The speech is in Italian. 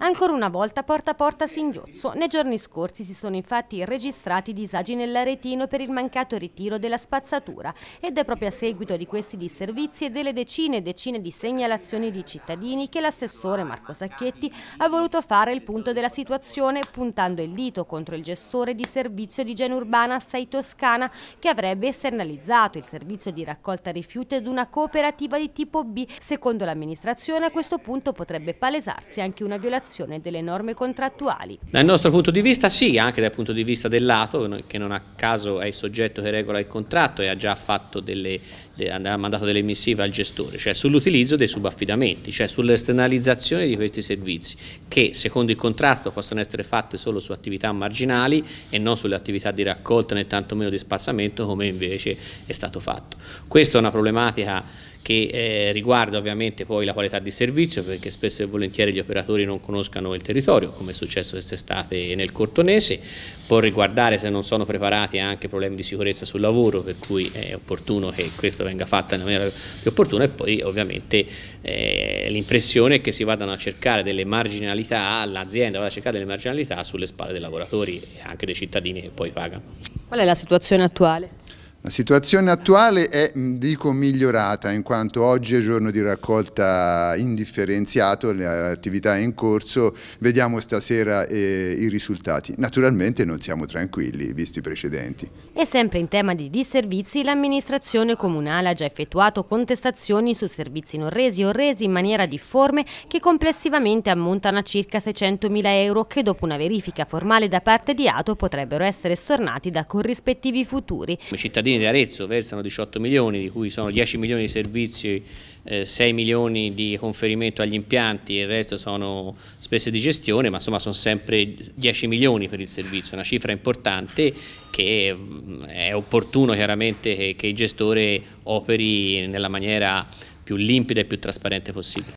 Ancora una volta porta a porta singhiozzo. Nei giorni scorsi si sono infatti registrati disagi nell'Aretino per il mancato ritiro della spazzatura ed è proprio a seguito di questi disservizi e delle decine e decine di segnalazioni di cittadini che l'assessore Marco Sacchetti ha voluto fare il punto della situazione puntando il dito contro il gestore di servizio di igiene urbana assai toscana che avrebbe esternalizzato il servizio di raccolta rifiuti ad una cooperativa di tipo B. Secondo l'amministrazione a questo punto potrebbe palesarsi anche una violazione violazione delle norme contrattuali. Dal nostro punto di vista sì, anche dal punto di vista del lato, che non a caso è il soggetto che regola il contratto e ha già delle, ha mandato delle missive al gestore, cioè sull'utilizzo dei subaffidamenti, cioè sull'esternalizzazione di questi servizi, che secondo il contratto possono essere fatte solo su attività marginali e non sulle attività di raccolta né tantomeno di spassamento come invece è stato fatto. Questa è una problematica che eh, riguarda ovviamente poi la qualità di servizio perché spesso e volentieri gli operatori non conoscano il territorio come è successo quest'estate nel Cortonese, può riguardare se non sono preparati anche problemi di sicurezza sul lavoro per cui è opportuno che questo venga fatto in maniera più opportuna e poi ovviamente eh, l'impressione è che si vadano a cercare delle marginalità, l'azienda vada a cercare delle marginalità sulle spalle dei lavoratori e anche dei cittadini che poi pagano. Qual è la situazione attuale? La situazione attuale è, dico, migliorata in quanto oggi è giorno di raccolta indifferenziato, l'attività eh, è in corso, vediamo stasera eh, i risultati. Naturalmente non siamo tranquilli, visti i precedenti. E sempre in tema di disservizi, l'amministrazione comunale ha già effettuato contestazioni su servizi non resi o resi in maniera difforme che complessivamente ammontano a circa 600.000 euro che dopo una verifica formale da parte di ATO potrebbero essere stornati da corrispettivi futuri. cittadini Giardini di Arezzo versano 18 milioni, di cui sono 10 milioni di servizi, 6 eh, milioni di conferimento agli impianti e il resto sono spese di gestione, ma insomma sono sempre 10 milioni per il servizio, una cifra importante che mm, è opportuno chiaramente che il gestore operi nella maniera più limpida e più trasparente possibile.